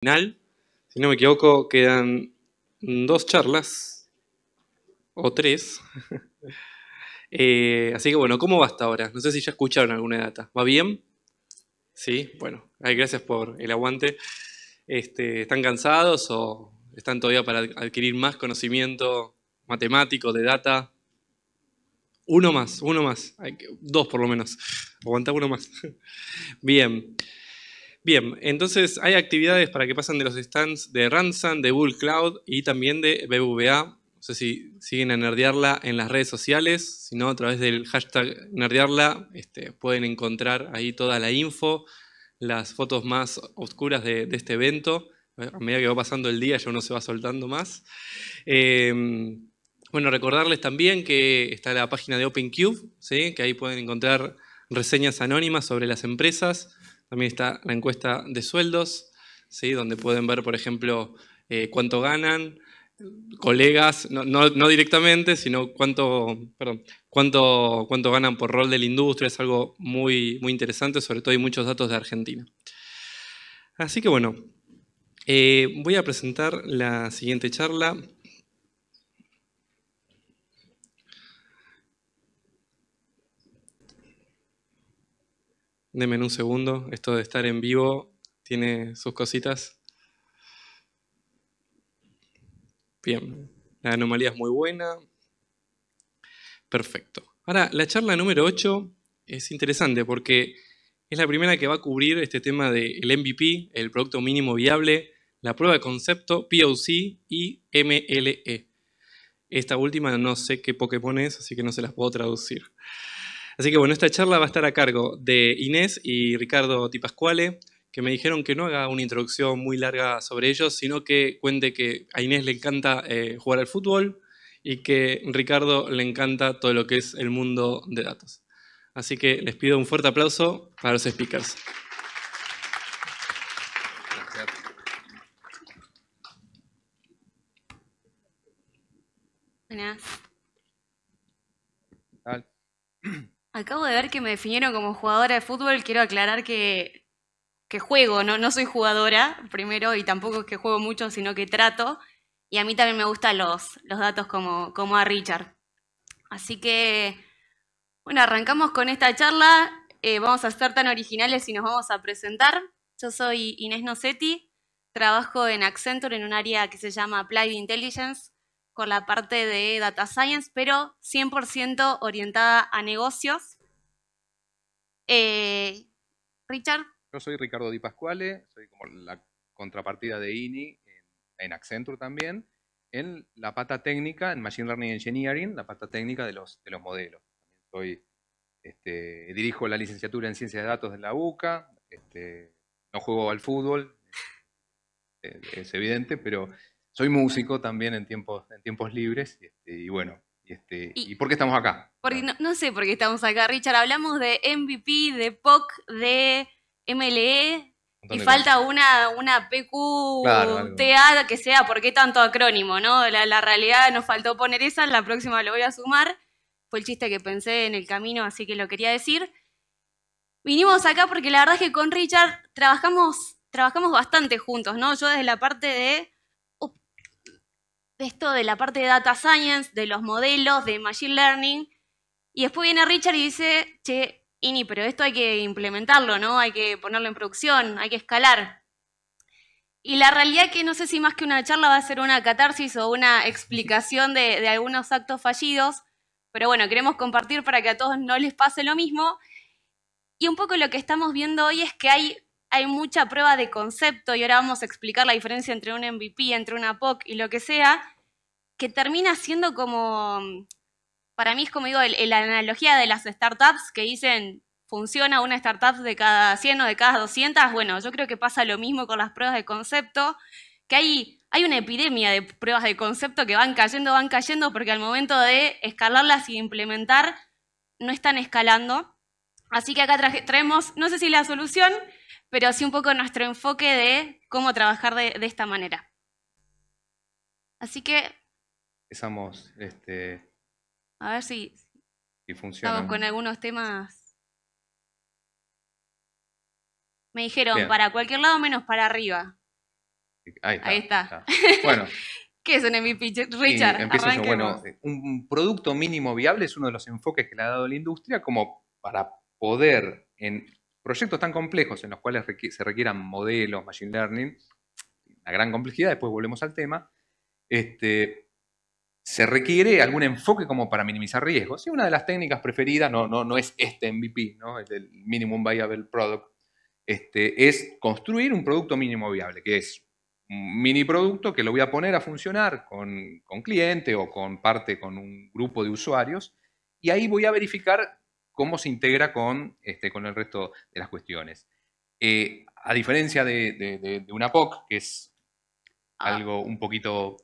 final, si no me equivoco, quedan dos charlas o tres. Eh, así que bueno, ¿cómo va hasta ahora? No sé si ya escucharon alguna data. ¿Va bien? Sí, bueno, gracias por el aguante. Este, ¿Están cansados o están todavía para adquirir más conocimiento matemático de data? Uno más, uno más, dos por lo menos. Aguanta uno más. bien. Bien, entonces hay actividades para que pasen de los stands de Ransom, de Bull Cloud y también de BVA. No sé si siguen a Nerdearla en las redes sociales, si no, a través del hashtag Nerdearla este, pueden encontrar ahí toda la info, las fotos más oscuras de, este evento. A medida que va pasando el día ya uno se va soltando más. Em, bueno, recordarles también que está la página de OpenCube, que ahí pueden encontrar reseñas anónimas sobre las empresas, también está la encuesta de sueldos, ¿sí? donde pueden ver, por ejemplo, eh, cuánto ganan colegas, no, directamente, sino cuánto, cuánto, cuánto ganan por rol de la industria. Es algo muy, muy interesante, sobre todo hay muchos datos de Argentina. Así que bueno, eh, voy a presentar la siguiente charla. denme un segundo, esto de estar en vivo tiene sus cositas. Bien, la anomalía es muy buena. Perfecto. Ahora, la charla número 8 es interesante porque es la primera que va a cubrir este tema del MVP, el producto mínimo viable, la prueba de concepto, POC y MLE. Esta última no sé qué Pokémon es, así que no se las puedo traducir. Así que bueno, esta charla va a estar a cargo de Inés y Ricardo Tipascuale, que me dijeron que no haga una introducción muy larga sobre ellos, sino que cuente que a Inés le encanta eh, jugar al fútbol y que a Ricardo le encanta todo lo que es el mundo de datos. Así que les pido un fuerte aplauso para los speakers. Buenas. Acabo de ver que me definieron como jugadora de fútbol. Quiero aclarar que, juego, ¿no? soy jugadora primero y tampoco es que juego mucho, sino que trato. Y a mí también me gustan los, datos como, a Richard. Así que, bueno, arrancamos con esta charla. Eh, vamos a ser tan originales y nos vamos a presentar. Yo soy Inés Nocetti, trabajo en Accenture en un área que se llama Applied Intelligence, con la parte de Data Science, pero 100% orientada a negocios. Eh, Richard. Yo soy Ricardo Di Pasquale, soy como la contrapartida de INI en Accenture también, en la pata técnica, en Machine Learning Engineering, la pata técnica de los, de los modelos. Soy, este, dirijo la licenciatura en Ciencias de Datos de la UCA, este, no juego al fútbol, es evidente, pero soy músico también en tiempos, en tiempos libres y este, bueno, este, y, por qué estamos acá? Porque no, sé por qué estamos acá, Richard. Hablamos de MVP, de POC, de MLE. Y falta una, una PQ, TA, que sea, ¿por qué tanto acrónimo? no la, realidad nos faltó poner esa, la próxima lo voy a sumar. Fue el chiste que pensé en el camino, así que lo quería decir. Vinimos acá porque la verdad es que con Richard trabajamos, trabajamos bastante juntos, ¿no? Yo desde la parte de esto de la parte de data science, de los modelos, de machine learning. Y después viene Richard y dice, che, Ini, pero esto hay que implementarlo, ¿no? Hay que ponerlo en producción, hay que escalar. Y la realidad es que no sé si más que una charla va a ser una catarsis o una explicación de, de algunos actos fallidos, pero bueno, queremos compartir para que a todos no les pase lo mismo. Y un poco lo que estamos viendo hoy es que hay hay mucha prueba de concepto, y ahora vamos a explicar la diferencia entre un MVP, entre una POC y lo que sea, que termina siendo como, para mí es como digo, la analogía de las startups que dicen, funciona una startup de cada 100 o de cada 200, bueno, yo creo que pasa lo mismo con las pruebas de concepto, que hay, hay una epidemia de pruebas de concepto que van cayendo, van cayendo, porque al momento de escalarlas y implementar, no están escalando. Así que acá traemos, no sé si la solución, pero así un poco nuestro enfoque de cómo trabajar de, esta manera. Así que... Empezamos, este, A ver si... si funciona. con algunos temas... Me dijeron, para cualquier lado menos para arriba. Ahí está. Ahí está. Bueno. ¿Qué es un MVP, Richard? Bueno, eh, un producto mínimo viable es uno de los enfoques que le ha dado la industria como para poder en proyectos tan complejos en los cuales se requieran modelos, machine learning, la gran complejidad, después volvemos al tema, este, se requiere algún enfoque como para minimizar riesgos. Y una de las técnicas preferidas, no, no, no es este MVP, ¿no? el Minimum Viable Product, este, es construir un producto mínimo viable, que es un mini producto que lo voy a poner a funcionar con, con cliente o con parte, con un grupo de usuarios, y ahí voy a verificar cómo se integra con, este, con el resto de las cuestiones. Eh, a diferencia de, una POC, que es ah. algo un poquito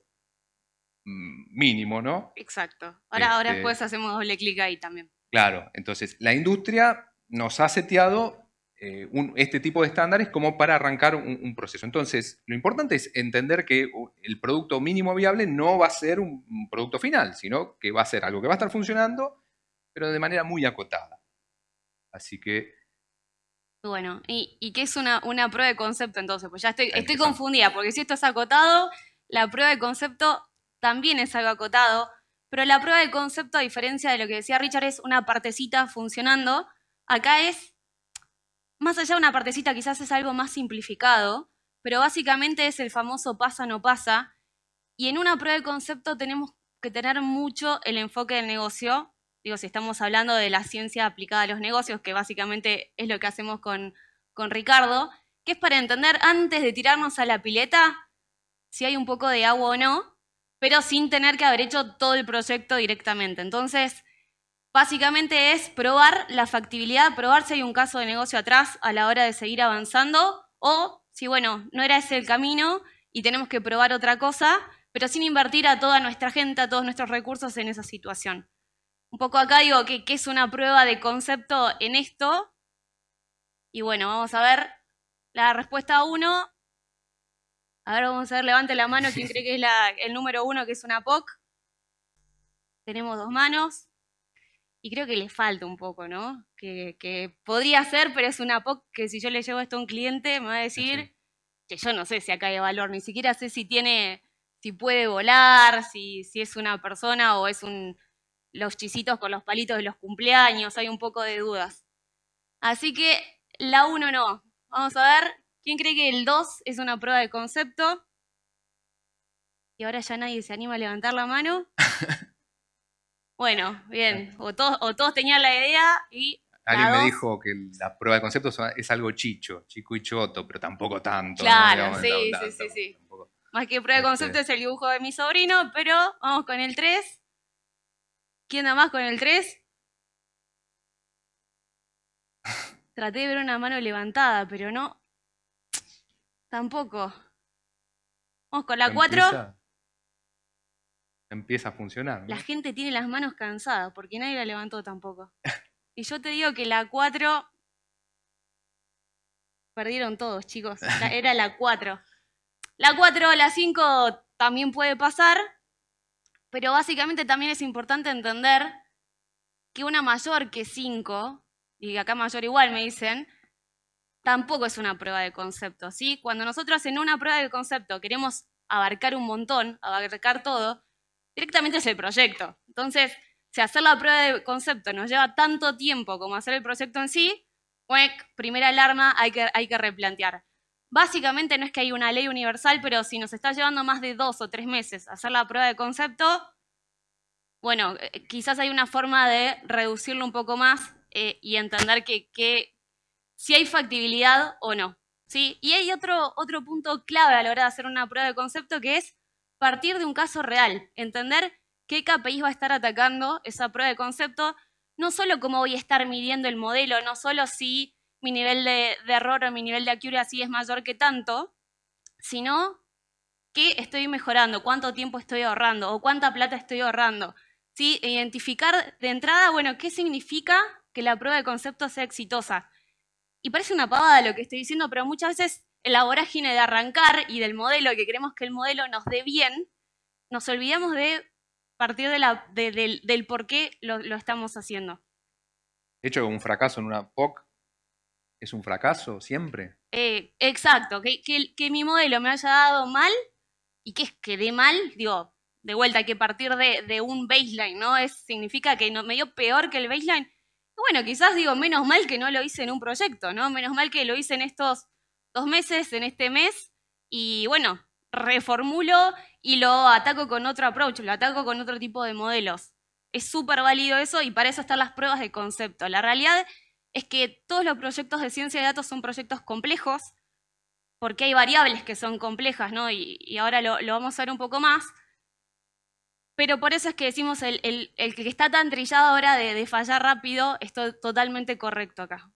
mm, mínimo, ¿no? Exacto. Ahora, ahora este después hacemos doble clic ahí también. Claro, entonces la industria nos ha seteado eh, este tipo de estándares como para arrancar un, proceso. Entonces, lo importante es entender que uh, el producto mínimo viable no va a ser un, producto final, sino que va a ser algo que va a estar funcionando pero de manera muy acotada. Así que... Bueno, ¿y, qué es una, prueba de concepto entonces? Pues ya estoy, estoy confundida, porque si esto es acotado, la prueba de concepto también es algo acotado, pero la prueba de concepto, a diferencia de lo que decía Richard, es una partecita funcionando. Acá es, más allá de una partecita, quizás es algo más simplificado, pero básicamente es el famoso pasa no pasa. Y en una prueba de concepto tenemos que tener mucho el enfoque del negocio Digo, si estamos hablando de la ciencia aplicada a los negocios, que básicamente es lo que hacemos con, Ricardo, que es para entender antes de tirarnos a la pileta si hay un poco de agua o no, pero sin tener que haber hecho todo el proyecto directamente. Entonces, básicamente es probar la factibilidad, probar si hay un caso de negocio atrás a la hora de seguir avanzando o si, bueno, no era ese el camino y tenemos que probar otra cosa, pero sin invertir a toda nuestra gente, a todos nuestros recursos en esa situación un poco acá digo que, es una prueba de concepto en esto. Y bueno, vamos a ver la respuesta 1. A ver, vamos a ver, levante la mano quien cree que es el número 1, que es una POC. Tenemos dos manos. Y creo que le falta un poco, ¿no? Que, podría ser, pero es una POC que si yo le llevo esto a un cliente me va a decir que yo no sé si acá hay valor, ni siquiera sé si tiene, si puede volar, si, si es una persona o es un, los chisitos con los palitos de los cumpleaños, hay un poco de dudas. Así que la 1 no. Vamos a ver, ¿quién cree que el 2 es una prueba de concepto? Y ahora ya nadie se anima a levantar la mano. Bueno, bien, o todos, tenían la idea y... Alguien me dijo que la prueba de concepto es algo chicho, chico y choto, pero tampoco tanto. Claro, sí, sí, sí, Más que prueba de este. concepto es el dibujo de mi sobrino, pero vamos con el 3. ¿Quién da más con el 3? Traté de ver una mano levantada, pero no. Tampoco. Vamos con la 4. Empieza, a funcionar. La gente tiene las manos cansadas porque nadie la levantó tampoco. Y yo te digo que la 4. Perdieron todos, chicos. Era la 4. La 4, la 5 también puede pasar. Pero básicamente también es importante entender que una mayor que 5, y acá mayor igual me dicen, tampoco es una prueba de concepto. ¿sí? Cuando nosotros en una prueba de concepto queremos abarcar un montón, abarcar todo, directamente es el proyecto. Entonces, si hacer la prueba de concepto nos lleva tanto tiempo como hacer el proyecto en sí, primera alarma, hay que, hay que replantear. Básicamente no es que hay una ley universal, pero si nos está llevando más de dos o tres meses hacer la prueba de concepto, bueno, eh, quizás hay una forma de reducirlo un poco más eh, y entender que, si hay factibilidad o no. Y hay otro, otro punto clave a la hora de hacer una prueba de concepto que es partir de un caso real, entender qué KPI va a estar atacando esa prueba de concepto, no solo cómo voy a estar midiendo el modelo, no solo si mi nivel de, error o mi nivel de accuracy es mayor que tanto, sino qué estoy mejorando, cuánto tiempo estoy ahorrando o cuánta plata estoy ahorrando. ¿Sí? identificar de entrada, bueno, qué significa que la prueba de concepto sea exitosa. Y parece una pavada lo que estoy diciendo, pero muchas veces en la vorágine de arrancar y del modelo, que queremos que el modelo nos dé bien, nos olvidamos de partir de la, del, por qué lo, lo, estamos haciendo. De hecho, un fracaso en una POC es un fracaso siempre. Eh, exacto, que, que, mi modelo me haya dado mal y que es que dé mal, digo, de vuelta hay que partir de, un baseline, ¿no? Es, significa que no, me dio peor que el baseline. Bueno, quizás digo, menos mal que no lo hice en un proyecto, ¿no? Menos mal que lo hice en estos dos meses, en este mes, y bueno, reformulo y lo ataco con otro approach, lo ataco con otro tipo de modelos. Es súper válido eso y para eso están las pruebas de concepto. La realidad es que todos los proyectos de ciencia de datos son proyectos complejos, porque hay variables que son complejas, ¿no? Y, ahora lo, vamos a ver un poco más. Pero por eso es que decimos, el, que está tan trillado ahora de, fallar rápido, es totalmente correcto acá.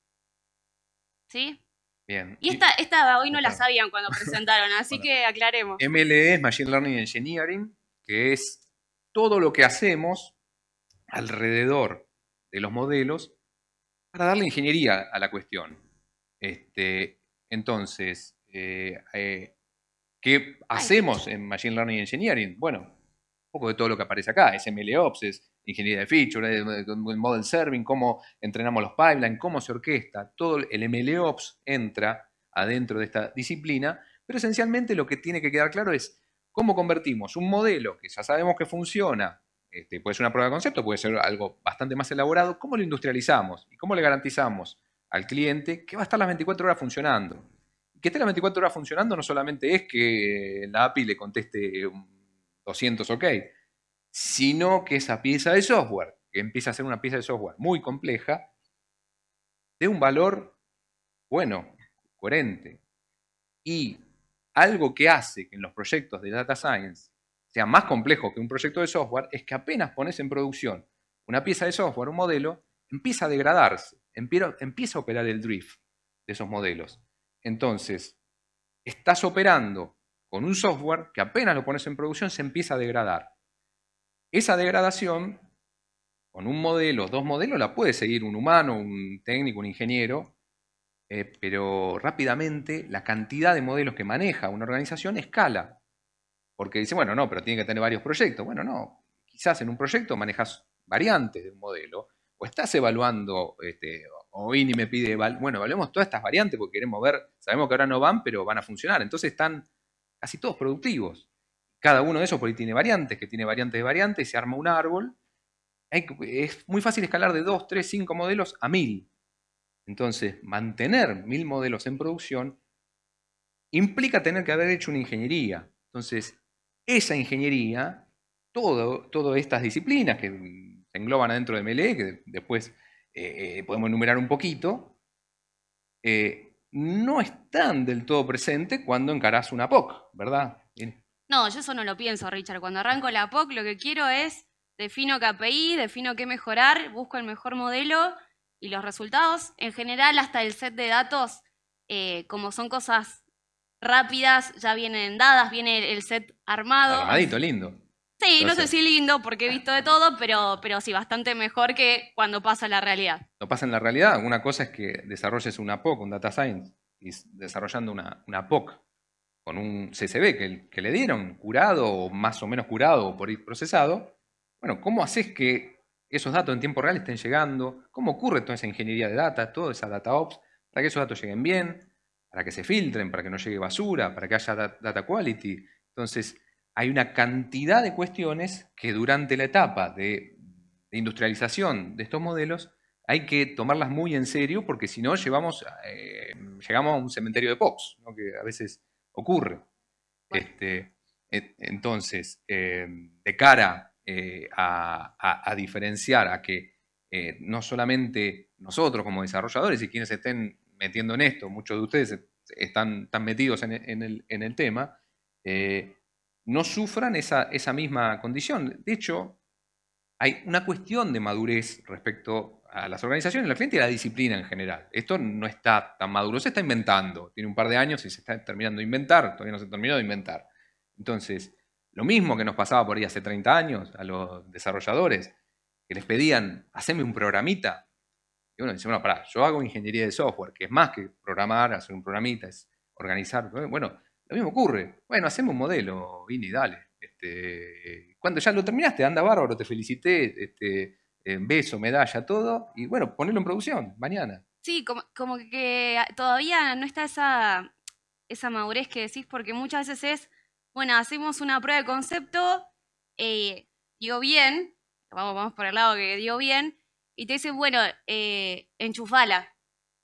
¿Sí? Bien. Y esta, esta hoy no la sabían cuando presentaron, así que aclaremos. MLE es Machine Learning Engineering, que es todo lo que hacemos alrededor de los modelos para darle ingeniería a la cuestión. Este, entonces, eh, eh, ¿qué hacemos en Machine Learning Engineering? Bueno, un poco de todo lo que aparece acá, Es MLOps, es ingeniería de feature, eh, model serving, cómo entrenamos los pipelines, cómo se orquesta, todo el MLOps entra adentro de esta disciplina, pero esencialmente lo que tiene que quedar claro es cómo convertimos un modelo que ya sabemos que funciona este, puede ser una prueba de concepto, puede ser algo bastante más elaborado. ¿Cómo lo industrializamos? ¿Y cómo le garantizamos al cliente que va a estar las 24 horas funcionando? Que esté las 24 horas funcionando no solamente es que la API le conteste 200 OK, sino que esa pieza de software, que empieza a ser una pieza de software muy compleja, de un valor bueno, coherente. Y algo que hace que en los proyectos de Data Science sea más complejo que un proyecto de software es que apenas pones en producción una pieza de software, un modelo, empieza a degradarse, empieza a operar el drift de esos modelos. Entonces, estás operando con un software que apenas lo pones en producción se empieza a degradar. Esa degradación, con un modelo, dos modelos, la puede seguir un humano, un técnico, un ingeniero, eh, pero rápidamente la cantidad de modelos que maneja una organización escala. Porque dice, bueno, no, pero tiene que tener varios proyectos. Bueno, no, quizás en un proyecto manejas variantes de un modelo, o estás evaluando, este, o INI me pide, bueno, evaluemos todas estas variantes porque queremos ver, sabemos que ahora no van, pero van a funcionar. Entonces están casi todos productivos. Cada uno de esos por ahí tiene variantes, que tiene variantes de variantes, y se arma un árbol. es muy fácil escalar de 2, 3, 5 modelos a 1000. Entonces, mantener 1000 modelos en producción implica tener que haber hecho una ingeniería. Entonces, esa ingeniería, todo, todas estas disciplinas que se engloban adentro de MLE, que después eh, eh, podemos enumerar un poquito, eh, no están del todo presentes cuando encarás una POC, ¿verdad? No, yo eso no lo pienso, Richard. Cuando arranco la POC, lo que quiero es defino KPI, defino qué mejorar, busco el mejor modelo y los resultados. En general, hasta el set de datos, como son cosas rápidas, ya vienen dadas, viene el set armado. Armadito, lindo. Sí, no sé si lindo porque he visto de todo, pero, pero sí, bastante mejor que cuando pasa la realidad. Lo pasa en la realidad. Una cosa es que desarrolles una POC, un Data Science, y desarrollando una, una POC con un CCB que, le dieron, curado o más o menos curado por ir procesado. Bueno, ¿cómo haces que esos datos en tiempo real estén llegando? ¿Cómo ocurre toda esa ingeniería de data, toda esa data ops, para que esos datos lleguen bien, para que se filtren, para que no llegue basura, para que haya data quality. Entonces, hay una cantidad de cuestiones que durante la etapa de, industrialización de estos modelos hay que tomarlas muy en serio porque si no llevamos, eh, llegamos a un cementerio de POX, que a veces ocurre. Este, e, entonces, eh, de cara eh, a, a, diferenciar a que no solamente nosotros como desarrolladores y quienes estén metiendo en esto, muchos de ustedes están, tan metidos en, el, tema, eh, no sufran esa, misma condición. De hecho, hay una cuestión de madurez respecto a las organizaciones, la cliente y la disciplina en general. Esto no está tan maduro, se está inventando. Tiene un par de años y se está terminando de inventar, todavía no se terminó de inventar. Entonces, lo mismo que nos pasaba por ahí hace 30 años a los desarrolladores, que les pedían, haceme un programita, y uno dice, bueno, pará, yo hago ingeniería de software, que es más que programar, hacer un programita, es organizar. Bueno, lo mismo ocurre. Bueno, hacemos un modelo, y dale. Este, cuando ya lo terminaste, anda bárbaro, te felicité, este, eh, beso, medalla, todo, y bueno, ponerlo en producción mañana. Sí, como, que todavía no está esa, esa madurez que decís, porque muchas veces es, bueno, hacemos una prueba de concepto, eh, dio bien, vamos, vamos por el lado que dio bien, y te dice, bueno, eh, enchufala.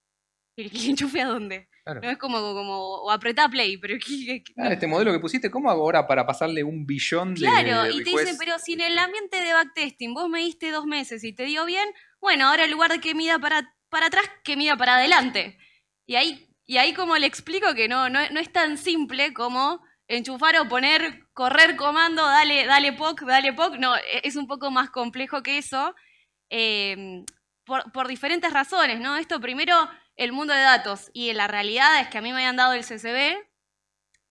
¿Y enchufe a dónde? No es como, como o apretá play, pero ah, este modelo que pusiste, ¿cómo hago ahora para pasarle un billón claro, de Claro, y te dice, pero si en el ambiente de backtesting vos me diste dos meses y te dio bien, bueno, ahora en lugar de que mida para, para atrás, que mida para adelante. Y ahí, y ahí como le explico que no, no, es tan simple como enchufar o poner, correr comando, dale, dale POC, dale POC. No, e, es un poco más complejo que eso. Em, por, diferentes razones, ¿no? Esto primero, el mundo de datos y la realidad es que a mí me habían dado el CCB,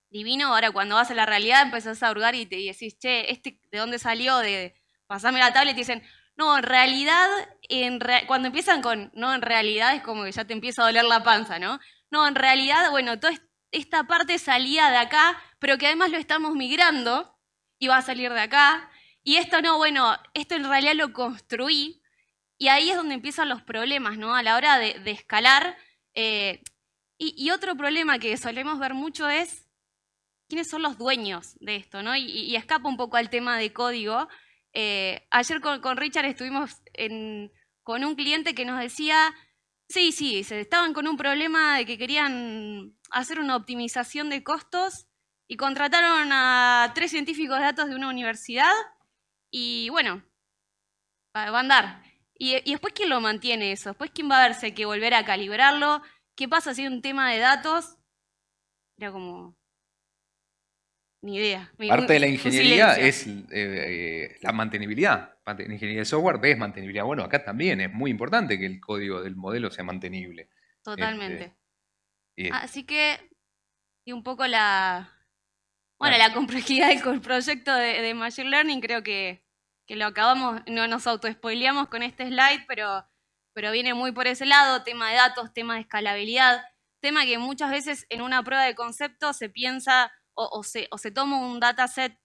divino, ahora cuando vas a la realidad empezás a hurgar y te decís, che, este de dónde salió, de pasame la tablet y dicen, no, en realidad, cuando empiezan con, no, en realidad es como que ya te empieza a doler la panza, ¿no? No, en realidad, bueno, toda esta parte salía de acá, pero que además lo estamos migrando y va a salir de acá. Y esto no, bueno, esto en realidad lo construí y ahí es donde empiezan los problemas, ¿no? A la hora de, escalar. Eh, y, otro problema que solemos ver mucho es quiénes son los dueños de esto, ¿no? Y, escapo escapa un poco al tema de código. Eh, ayer con, Richard estuvimos con un cliente que nos decía, sí, sí, estaban con un problema de que querían hacer una optimización de costos y contrataron a tres científicos de datos de una universidad y bueno, va a andar. Y, después, ¿quién lo mantiene eso? Después, ¿quién va a verse que volver a calibrarlo? ¿Qué pasa si un tema de datos? Era como. Ni idea. Parte de la ingeniería es eh, eh, la mantenibilidad. En ingeniería de software es mantenibilidad. Bueno, acá también es muy importante que el código del modelo sea mantenible. Totalmente. Este, Así que, y un poco la. Bueno, la complejidad del proyecto de Machine Learning creo que que lo acabamos, no nos autoespoileamos con este slide, pero, viene muy por ese lado, tema de datos, tema de escalabilidad, tema que muchas veces en una prueba de concepto se piensa o, se, o se toma un dataset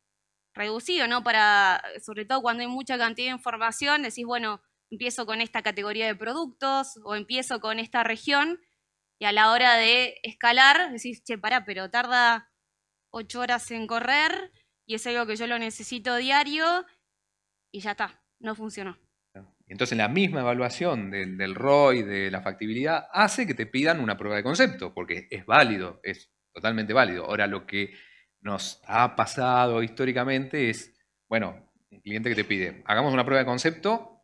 reducido, ¿no? Para, sobre todo cuando hay mucha cantidad de información, decís, bueno, empiezo con esta categoría de productos o empiezo con esta región y a la hora de escalar decís, che, pará, pero tarda ocho horas en correr y es algo que yo lo necesito diario y ya está, no funcionó. Entonces la misma evaluación del, ROI, de la factibilidad, hace que te pidan una prueba de concepto, porque es válido, es totalmente válido. Ahora lo que nos ha pasado históricamente es, bueno, el cliente que te pide, hagamos una prueba de concepto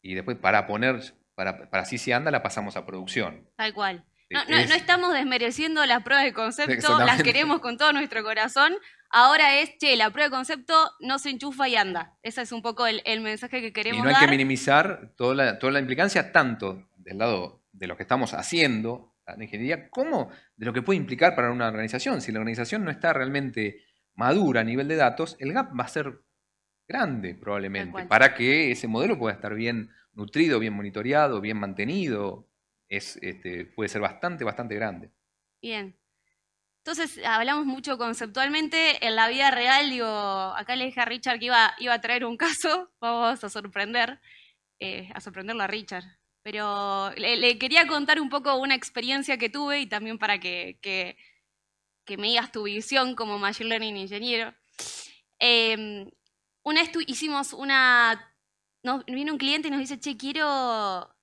y después para poner, para, así se anda, la pasamos a producción. Tal cual. No, no, estamos desmereciendo las pruebas de concepto, las queremos con todo nuestro corazón, Ahora es, che, la prueba de concepto no se enchufa y anda. Ese es un poco el, mensaje que queremos dar. Y no hay que minimizar toda la, toda la implicancia, tanto del lado de lo que estamos haciendo, la ingeniería, como de lo que puede implicar para una organización. Si la organización no está realmente madura a nivel de datos, el gap va a ser grande probablemente, para que ese modelo pueda estar bien nutrido, bien monitoreado, bien mantenido. Es, este, puede ser bastante, bastante grande. Bien. Entonces, hablamos mucho conceptualmente. En la vida real, digo, acá le dije a Richard que iba, iba a traer un caso, vamos a sorprender, eh, a sorprenderlo a Richard. Pero le, quería contar un poco una experiencia que tuve y también para que, me digas tu visión como Machine Learning Ingeniero. Em, una vez hicimos una... Nos, viene un cliente y nos dice, che, quiero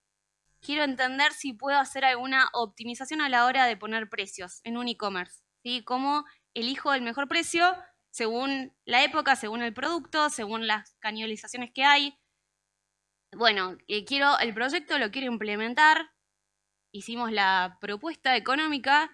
quiero entender si puedo hacer alguna optimización a la hora de poner precios en un e-commerce. ¿sí? Cómo elijo el mejor precio según la época, según el producto, según las canibalizaciones que hay. Bueno, eh, quiero, el proyecto lo quiero implementar, hicimos la propuesta económica,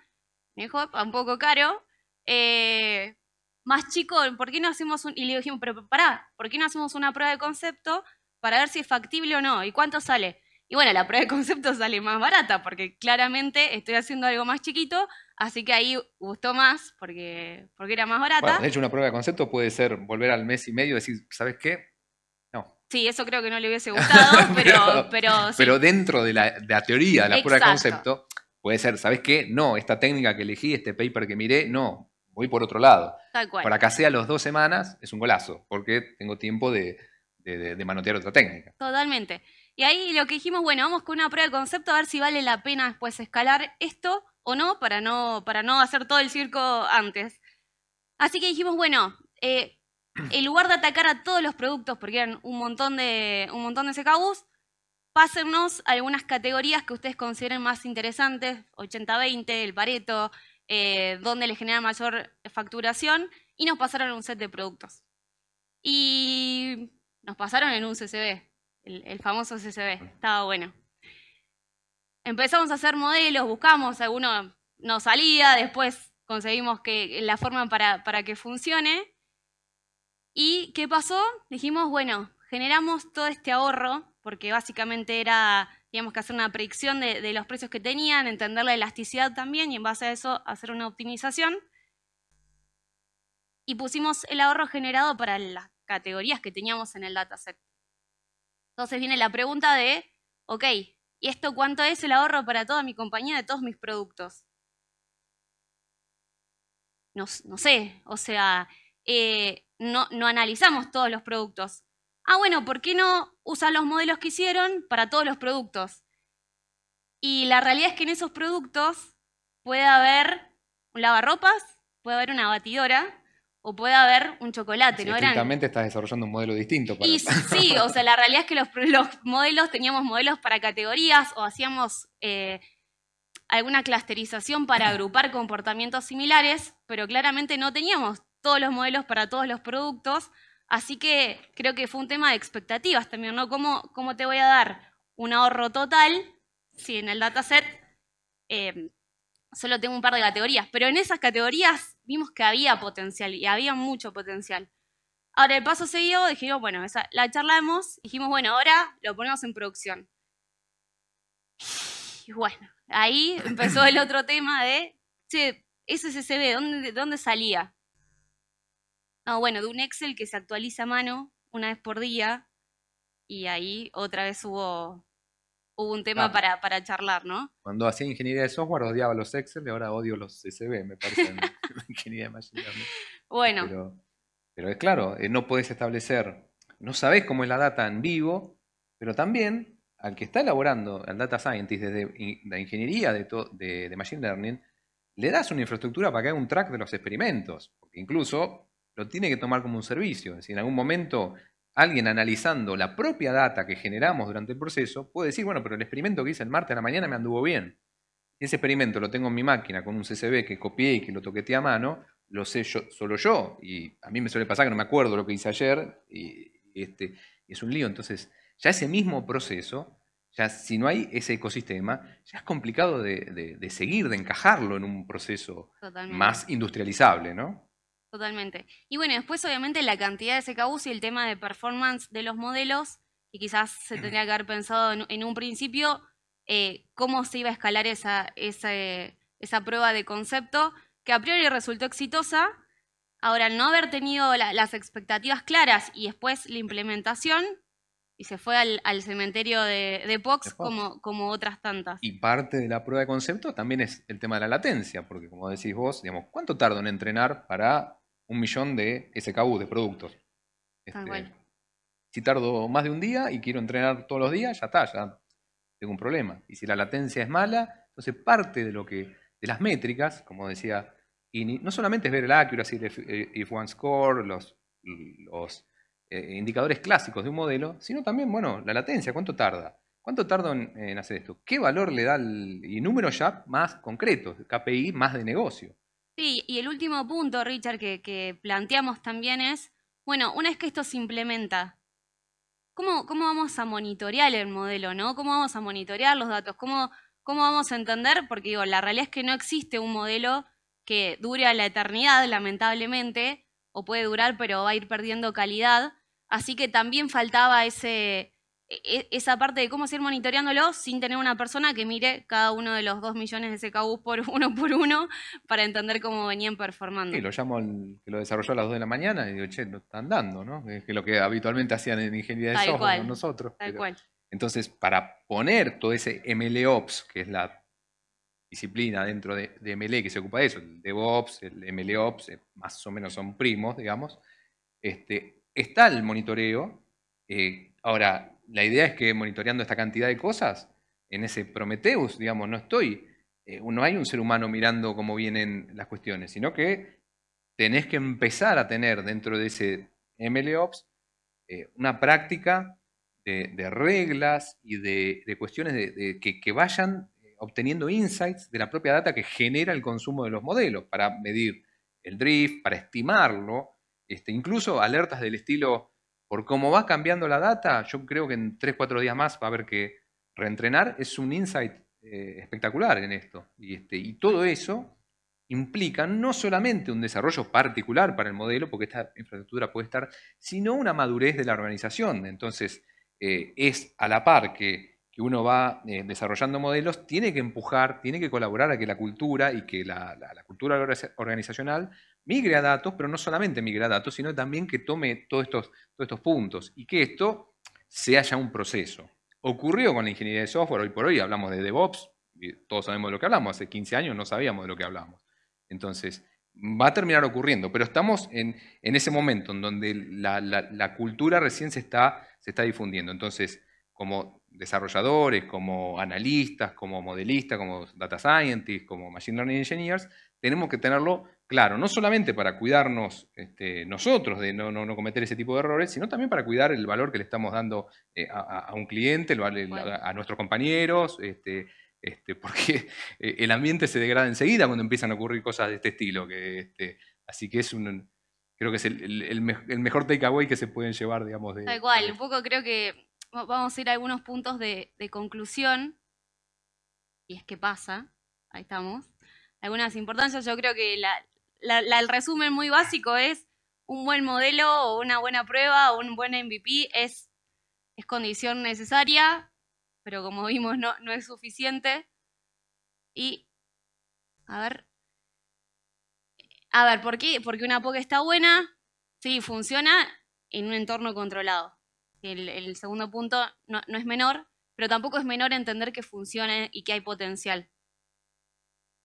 me un poco caro, eh, más chico, ¿por qué no hacemos un, y le dijimos, pero pará, ¿por qué no hacemos una prueba de concepto para ver si es factible o no? ¿Y cuánto sale? Y bueno, la prueba de concepto sale más barata porque claramente estoy haciendo algo más chiquito, así que ahí gustó más porque, porque era más barata. de hecho, una prueba de concepto puede ser volver al mes y medio y decir, ¿sabes qué? No. Sí, eso creo que no le hubiese gustado, pero... pero, sí. pero, dentro de la, teoría la prueba de concepto, puede ser, ¿sabes qué? No, esta técnica que elegí, este paper que miré, no, voy por otro lado. Tal cual. Para que sea los dos semanas es un golazo, porque tengo tiempo de, de manotear otra técnica. Totalmente. Y ahí lo que dijimos, bueno, vamos con una prueba de concepto a ver si vale la pena después escalar esto o no, para no, para no hacer todo el circo antes. Así que dijimos, bueno, eh, en lugar de atacar a todos los productos, porque eran un montón de, un montón de pásennos algunas categorías que ustedes consideren más interesantes, 80-20, el Pareto, eh, donde les genera mayor facturación, y nos pasaron un set de productos. Y nos pasaron en un CCB, el, famoso CCB, estaba bueno. Empezamos a hacer modelos, buscamos, alguno no salía, después conseguimos que la forma para, que funcione. ¿Y qué pasó? Dijimos, bueno, generamos todo este ahorro, porque básicamente era, digamos, que hacer una predicción de, los precios que tenían, entender la elasticidad también y en base a eso hacer una optimización. Y pusimos el ahorro generado para las categorías que teníamos en el dataset. Entonces viene la pregunta de, ok, ¿y esto cuánto es el ahorro para toda mi compañía de todos mis productos? No, sé, o sea, eh, no, no analizamos todos los productos. Ah, bueno, ¿por qué no usan los modelos que hicieron para todos los productos? Y la realidad es que en esos productos puede haber un lavarropas, puede haber una batidora, o puede haber un chocolate, sí, ¿no? estás desarrollando un modelo distinto. Para... sí, o sea, la realidad es que los, modelos, teníamos modelos para categorías o hacíamos eh, alguna clusterización para agrupar comportamientos similares, pero claramente no teníamos todos los modelos para todos los productos, así que creo que fue un tema de expectativas también, ¿no? ¿Cómo, te voy a dar un ahorro total si en el dataset... Eh, solo tengo un par de categorías, pero en esas categorías vimos que había potencial y había mucho potencial. Ahora, el paso seguido, dijimos, bueno, la charlamos, dijimos, bueno, ahora lo ponemos en producción. Y bueno, ahí empezó el otro tema de, che, CCB, ¿dónde, ¿dónde salía? Ah, bueno, de un Excel que se actualiza a mano una vez por día y ahí otra vez hubo hubo un tema para, charlar, ¿no? Cuando hacía ingeniería de software odiaba los Excel y ahora odio los CSV, me parece, ingeniería de Machine Bueno. Pero, es claro, eh, no podés establecer, no sabes cómo es la data en vivo, pero también al que está elaborando, al data scientist desde la ingeniería de, de Machine Learning, le das una infraestructura para que haga un track de los experimentos, porque incluso lo tiene que tomar como un servicio. Es decir, en algún momento alguien analizando la propia data que generamos durante el proceso puede decir, bueno, pero el experimento que hice el martes a la mañana me anduvo bien. Ese experimento lo tengo en mi máquina con un CCB que copié y que lo toqué a mano, lo sé yo, solo yo. Y a mí me suele pasar que no me acuerdo lo que hice ayer y este, es un lío. Entonces, ya ese mismo proceso, ya si no hay ese ecosistema, ya es complicado de, seguir, de encajarlo en un proceso más industrializable, ¿no? Totalmente. Y bueno, después obviamente la cantidad de SKUs y el tema de performance de los modelos, y quizás se tenía que haber pensado en, un principio, eh, cómo se iba a escalar esa, esa, prueba de concepto, que a priori resultó exitosa. Ahora, no haber tenido las expectativas claras y después la implementación, y se fue al, cementerio de, POX, Como, como, otras tantas. Y parte de la prueba de concepto también es el tema de la latencia, porque como decís vos, digamos, ¿cuánto tardan en entrenar para un millón de SKU, de productos. Ah, este, si tardo más de un día y quiero entrenar todos los días, ya está, ya tengo un problema. Y si la latencia es mala, entonces parte de lo que, de las métricas, como decía Ini, no solamente es ver el accuracy, el if eh, one score, los, los eh, indicadores clásicos de un modelo, sino también, bueno, la latencia, cuánto tarda. ¿Cuánto tarda en, hacer esto? ¿Qué valor le da el, y números ya más concretos, KPI más de negocio? Sí, y el último punto, Richard, que, planteamos también es, bueno, una vez que esto se implementa, ¿cómo, ¿cómo, vamos a monitorear el modelo, no? ¿Cómo vamos a monitorear los datos? ¿Cómo, ¿Cómo vamos a entender? Porque digo, la realidad es que no existe un modelo que dure a la eternidad, lamentablemente, o puede durar, pero va a ir perdiendo calidad. Así que también faltaba ese, e, e, esa parte de cómo seguir monitoreándolo sin tener una persona que mire cada uno de los dos millones de CKUs por uno por uno para entender cómo venían performando. Sí, lo llamo que lo desarrolló a las 2 de la mañana y digo, che, no están dando, ¿no? Es lo que habitualmente hacían en ingeniería de software nosotros. Tal cual. Entonces, para poner todo ese MLOps, que es la disciplina dentro de, MLE ML e que se ocupa de eso, el DevOps, el MLOps, eh, más o menos son primos, digamos, este, está el monitoreo. Eh, ahora, la idea es que monitoreando esta cantidad de cosas, en ese Prometheus, digamos, no estoy, eh, no hay un ser humano mirando cómo vienen las cuestiones, sino que tenés que empezar a tener dentro de ese MLOps eh, una práctica de, reglas y de, cuestiones de, que, vayan eh, obteniendo insights de la propia data que genera el consumo de los modelos para medir el drift, para estimarlo, este, incluso alertas del estilo por cómo va cambiando la data, yo creo que en 3, 4 días más va a haber que reentrenar. Es un insight eh, espectacular en esto. Este, y, todo eso implica no solamente un desarrollo particular para el modelo, porque esta infraestructura puede estar, sino una madurez de la organización. Entonces, eh, es a la par que que uno va eh, desarrollando modelos, tiene que empujar, tiene que colaborar a que la cultura y que la, cultura organizacional migre a datos, pero no solamente migre a datos, sino también que tome todos estos, todos estos puntos y que esto se haya un proceso. Ocurrió con la ingeniería de software, hoy por hoy hablamos de DevOps, todos sabemos de lo que hablamos, hace 15 años no sabíamos de lo que hablamos. Entonces, va a terminar ocurriendo, pero estamos en, en ese momento en donde la, la cultura recién se está, se está difundiendo. Entonces, como desarrolladores, como analistas, como modelistas, como data scientists, como machine learning engineers, tenemos que tenerlo claro, no solamente para cuidarnos este, nosotros de no, cometer ese tipo de errores, sino también para cuidar el valor que le estamos dando eh, a, un cliente, a, nuestros compañeros, este, este, porque e, el ambiente se degrada enseguida cuando empiezan a ocurrir cosas de este estilo. así que es un, creo que es el, mejor takeaway que se pueden llevar, digamos. De, Igual, un poco creo que vamos a ir a algunos puntos de, conclusión. Y es que pasa, ahí estamos. Algunas importancias, yo creo que el resumen muy básico es un buen modelo o una buena prueba o un buen MVP es, condición necesaria, pero como vimos no, es suficiente. Y, a ver, a ver, ¿por qué? Porque una POC está buena, sí, funciona en un entorno controlado el, segundo punto no, es menor, pero tampoco es menor entender que funciona y que hay potencial.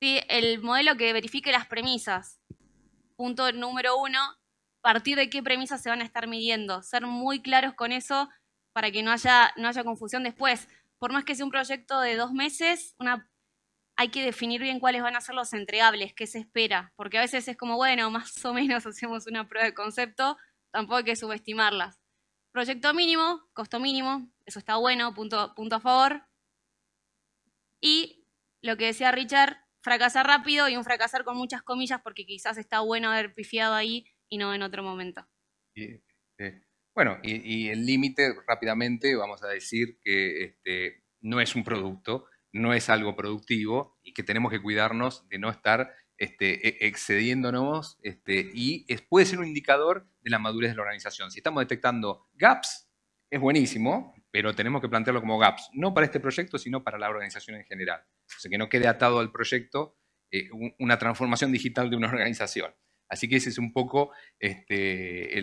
Sí, el modelo que verifique las premisas. Punto número uno, partir de qué premisas se van a estar midiendo. Ser muy claros con eso para que no haya, no haya confusión después. Por más que sea un proyecto de dos meses, hay que definir bien cuáles van a ser los entregables, qué se espera. Porque a veces es como, bueno, más o menos hacemos una prueba de concepto, tampoco hay que subestimarlas. Proyecto mínimo, costo mínimo, eso está bueno, punto, a favor. Y lo que decía Richard, fracasar rápido y un fracasar con muchas comillas porque quizás está bueno haber pifiado ahí y no en otro momento. Eh, bueno, y, el límite rápidamente, vamos a decir que este, no es un producto, no es algo productivo y que tenemos que cuidarnos de no estar este, e, excediéndonos este, y puede ser un indicador de la madurez de la organización. Si estamos detectando gaps, es buenísimo, pero tenemos que plantearlo como gaps, no para este proyecto, sino para la organización en general. O sea, que no quede atado al proyecto eh, una transformación digital de una organización. Así que ese es un poco este,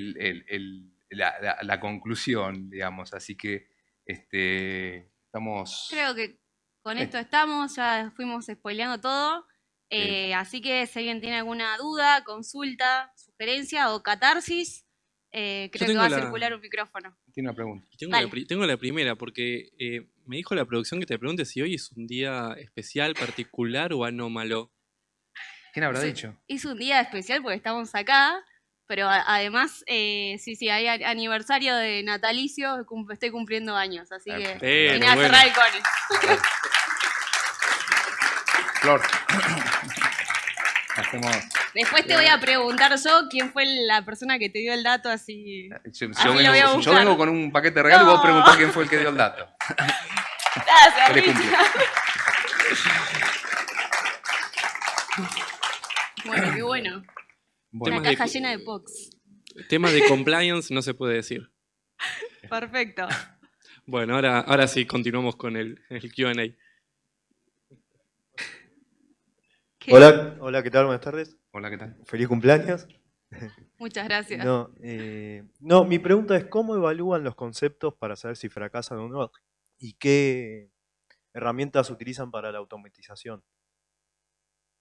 la, conclusión, digamos. Así que este, estamos... Creo que con eh. esto estamos, ya fuimos spoileando todo. Eh, así que si alguien tiene alguna duda, consulta, sugerencia o catarsis, eh, creo que va a circular un micrófono. Tiene una pregunta. Tengo, la, primera, porque eh, me dijo la producción que te pregunte si hoy es un día especial, particular o anómalo. ¿Quién habrá dicho? Es un día especial porque estamos acá, pero además, sí, sí, hay aniversario de natalicio, estoy cumpliendo años, así que me vine a Flor. Después te eh, voy a preguntar yo quién fue la persona que te dio el dato, así. Yo, yo, vengo, con un paquete de regalo y vos preguntás quién fue el que dio el dato. Gracias, Bueno, qué bueno. Una caja llena de POX. Tema de compliance no se puede decir. Perfecto. Bueno, ahora, ahora sí, continuamos con el QA. Hola, ¿qué tal? Buenas tardes. Hola, ¿qué tal? Feliz cumpleaños. Muchas gracias. Eh, no, mi pregunta es cómo evalúan los conceptos para saber si fracasan o no y qué herramientas utilizan para la automatización.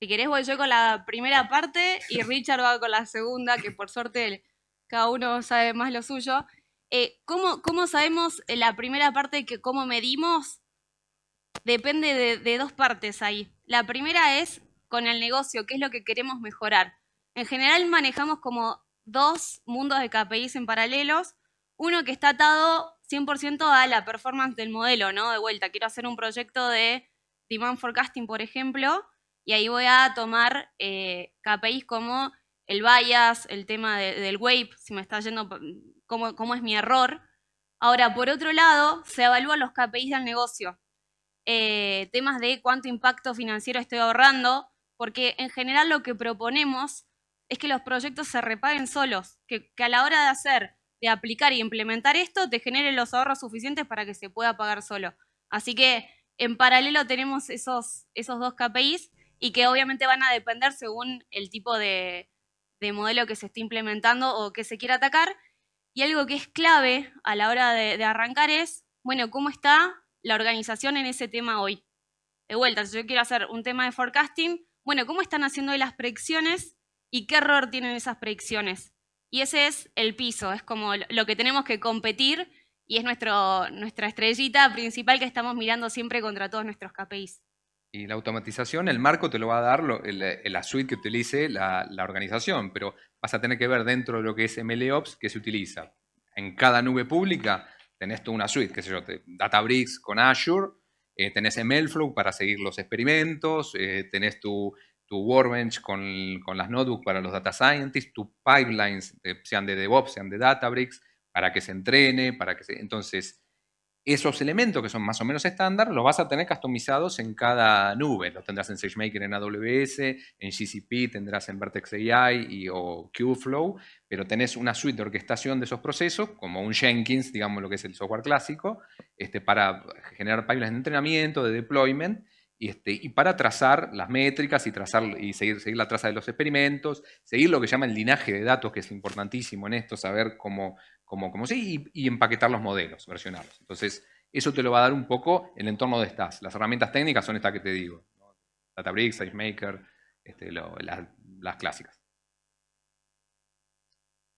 Si querés voy yo con la primera parte y Richard va con la segunda, que por suerte cada uno sabe más lo suyo. Eh, ¿cómo, sabemos la primera parte que cómo medimos? Depende de, de dos partes ahí. La primera es con el negocio, qué es lo que queremos mejorar. En general manejamos como dos mundos de KPIs en paralelos, uno que está atado 100% a la performance del modelo, ¿no? De vuelta, quiero hacer un proyecto de demand forecasting, por ejemplo, y ahí voy a tomar eh, KPIs como el bias, el tema del wave si me está yendo, cómo, es mi error. Ahora, por otro lado, se evalúan los KPIs del negocio. Eh, temas de cuánto impacto financiero estoy ahorrando, porque en general lo que proponemos es que los proyectos se repaguen solos, que, a la hora de hacer, de aplicar y implementar esto, te genere los ahorros suficientes para que se pueda pagar solo. Así que en paralelo tenemos esos, esos dos KPIs y que obviamente van a depender según el tipo de, modelo que se esté implementando o que se quiera atacar. Y algo que es clave a la hora de, de, arrancar es, bueno, ¿cómo está la organización en ese tema hoy? De vuelta, si yo quiero hacer un tema de forecasting, bueno, ¿cómo están haciendo las predicciones y qué error tienen esas predicciones? Y ese es el piso, es como lo que tenemos que competir y es nuestra estrellita principal que estamos mirando siempre contra todos nuestros KPIs. Y la automatización, el marco te lo va a dar la suite que utilice la, organización, pero vas a tener que ver dentro de lo que es MLOps que se utiliza. En cada nube pública tenés toda una suite, qué sé yo, Databricks con Azure, eh, tenés MLflow para seguir los experimentos, eh, tenés tu, tu Workbench con, las notebooks para los data scientists, tu pipelines, eh, sean de DevOps, sean de Databricks, para que se entrene, para que se... Entonces, esos elementos que son más o menos estándar, los vas a tener customizados en cada nube. Los tendrás en SageMaker en AWS, en GCP, tendrás en Vertex AI y, o Qflow, pero tenés una suite de orquestación de esos procesos, como un Jenkins, digamos lo que es el software clásico, este, para generar pipelines de entrenamiento, de deployment, y, este, y para trazar las métricas y, trazar, y seguir, la traza de los experimentos, seguir lo que llama el linaje de datos, que es importantísimo en esto, saber cómo como, como sí, y, empaquetar los modelos, versionarlos. Entonces, eso te lo va a dar un poco el entorno de estas. Las herramientas técnicas son estas que te digo. ¿no? Databricks, SageMaker, este, las, las clásicas.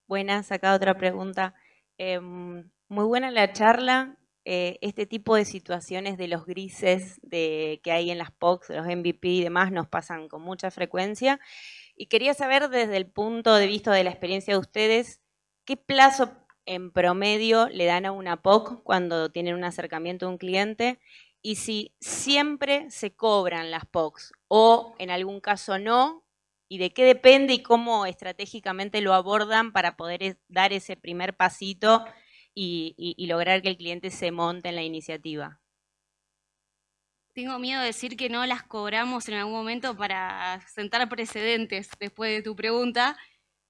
Buenas, acá otra pregunta. Em, muy buena la charla. Eh, este tipo de situaciones de los grises de, que hay en las POCs, los MVP y demás, nos pasan con mucha frecuencia. Y quería saber desde el punto de vista de la experiencia de ustedes, ¿qué plazo en promedio le dan a una POC cuando tienen un acercamiento a un cliente y si siempre se cobran las POCs o en algún caso no y de qué depende y cómo estratégicamente lo abordan para poder dar ese primer pasito y, lograr que el cliente se monte en la iniciativa. Tengo miedo de decir que no las cobramos en algún momento para sentar precedentes después de tu pregunta,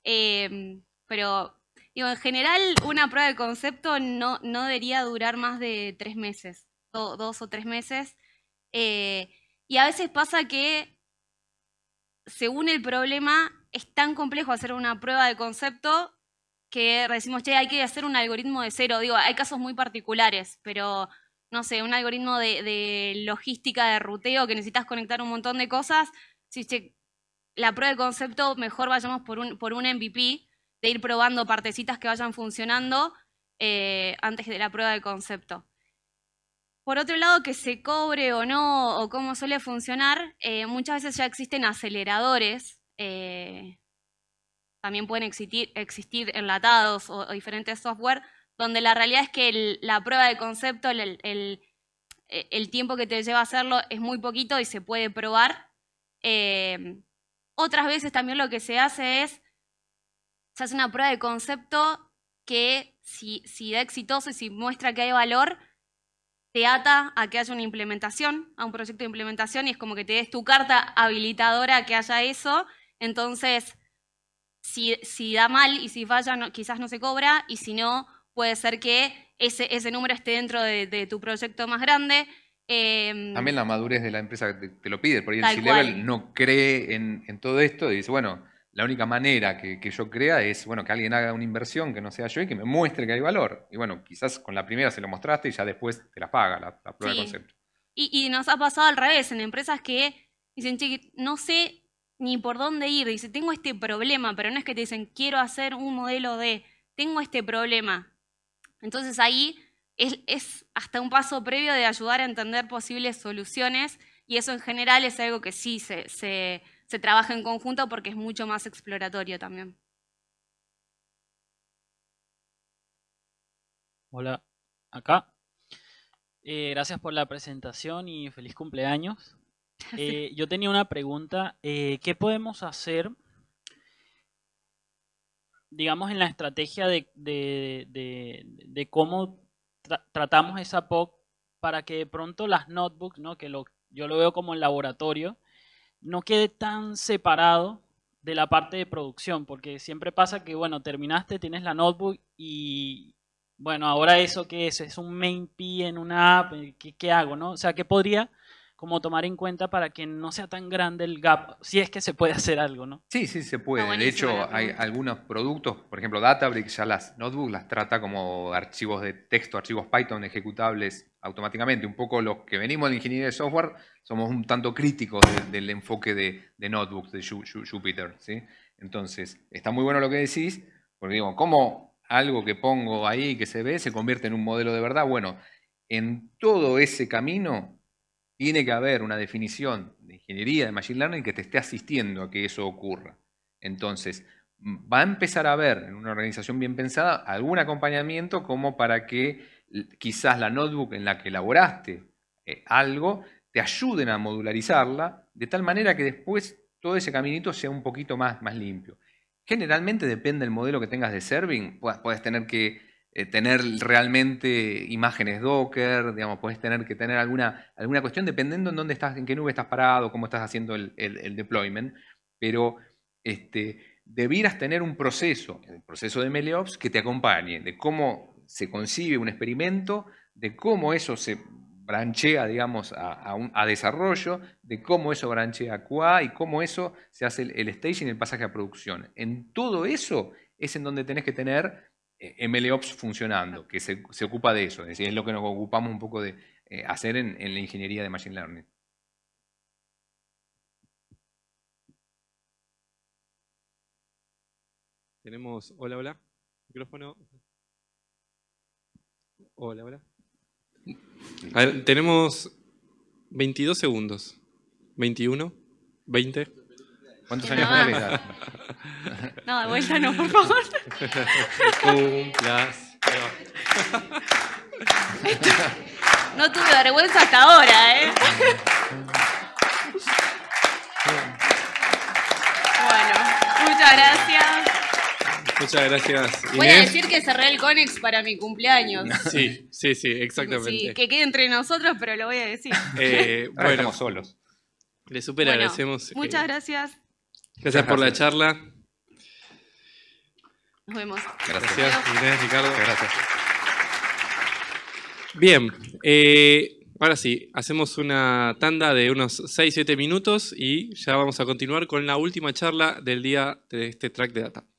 eh, pero Digo, en general, una prueba de concepto no, no debería durar más de tres meses, dos o tres meses. Eh, y a veces pasa que, según el problema, es tan complejo hacer una prueba de concepto que decimos, che, hay que hacer un algoritmo de cero. Digo, hay casos muy particulares, pero no sé, un algoritmo de, logística de ruteo que necesitas conectar un montón de cosas. Si la prueba de concepto, mejor vayamos por un, por un MVP de ir probando partecitas que vayan funcionando eh, antes de la prueba de concepto. Por otro lado, que se cobre o no, o cómo suele funcionar, eh, muchas veces ya existen aceleradores, eh, también pueden existir, existir enlatados o, diferentes software, donde la realidad es que la prueba de concepto, e, el, tiempo que te lleva a hacerlo es muy poquito y se puede probar. otras veces también lo que se hace es se hace una prueba de concepto que si, si da exitoso y si muestra que hay valor, te ata a que haya una implementación, a un proyecto de implementación, y es como que te des tu carta habilitadora a que haya eso. Entonces, si, da mal y si falla, quizás no se cobra, y si no, puede ser que ese, ese número esté dentro de, tu proyecto más grande. Em, También la madurez de la empresa te, lo pide, por ahí el c no cree en, en todo esto dice, bueno, la única manera que, yo crea es, bueno, que alguien haga una inversión que no sea yo y que me muestre que hay valor. Y bueno, quizás con la primera se lo mostraste y ya después te la paga la, prueba de concepto. Y, nos ha pasado al revés, en empresas que dicen, che, no sé ni por dónde ir. Dice, tengo este problema, pero no es que te dicen, quiero hacer un modelo de, tengo este problema. Entonces ahí es, es hasta un paso previo de ayudar a entender posibles soluciones y eso en general es algo que sí se se trabaja en conjunto porque es mucho más exploratorio también. Hola, acá. Eh, gracias por la presentación y feliz cumpleaños. Eh, yo tenía una pregunta. Eh, ¿Qué podemos hacer, digamos, en la estrategia de, cómo tratamos esa POC para que de pronto las notebooks, ¿no? que lo, yo lo veo como el laboratorio, no quede tan separado de la parte de producción, porque siempre pasa que, bueno, terminaste, tienes la notebook y, bueno, ahora eso qué es, es un main P en una app, eh, ¿qué, hago, no? O sea, ¿qué podría como tomar en cuenta para que no sea tan grande el gap, si es que se puede hacer algo, ¿no? Sí, sí, se puede. de hecho, hay algunos productos, por ejemplo, Databricks ya las notebooks las trata como archivos de texto, archivos Python ejecutables automáticamente. Un poco los que venimos de ingeniería de software somos un tanto críticos del enfoque de, de, notebooks de Jupyter, ¿sí? Entonces, está muy bueno lo que decís, porque digo, ¿cómo algo que pongo ahí que se ve se convierte en un modelo de verdad? Bueno, en todo ese camino tiene que haber una definición de ingeniería de Machine Learning que te esté asistiendo a que eso ocurra. Entonces, mm, va a empezar a haber en una organización bien pensada algún acompañamiento como para que quizás la notebook en la que elaboraste eh, algo te ayuden a modularizarla de tal manera que después todo ese caminito sea un poquito más, más limpio. Generalmente depende del modelo que tengas de serving, puedes tener que eh, tener realmente imágenes Docker, digamos, puedes tener que tener alguna, alguna cuestión dependiendo en dónde estás, en qué nube estás parado, cómo estás haciendo el, deployment, pero este, debieras tener un proceso, el proceso de MLOps, que te acompañe, de cómo se concibe un experimento, de cómo eso se branchea, digamos, a, a, desarrollo, de cómo eso branchea a QA y cómo eso se hace el, el staging, el pasaje a producción. En todo eso es en donde tenés que tener eh, MLOps funcionando, que se, ocupa de eso. Es decir, es lo que nos ocupamos un poco de eh, hacer en, la ingeniería de Machine Learning. Tenemos, hola, hola, micrófono. Hola, hola. tenemos 22 segundos. 21, 20. ¿Cuántos años no. No, de vuelta no, por favor. Cumplas. No tuve vergüenza hasta ahora, ¿eh? Bueno, muchas gracias. Muchas gracias. Voy a decir que cerré el Conex para mi cumpleaños. Sí, sí, sí, exactamente. Sí, que quede entre nosotros, pero lo voy a decir. Eh, bueno, estamos solos. Le super agradecemos. Muchas eh, gracias. Gracias por la charla. Nos vemos. Gracias, gracias Ricardo. gracias. Bien, eh, ahora sí, hacemos una tanda de unos 6-7 minutos y ya vamos a continuar con la última charla del día de este track de data.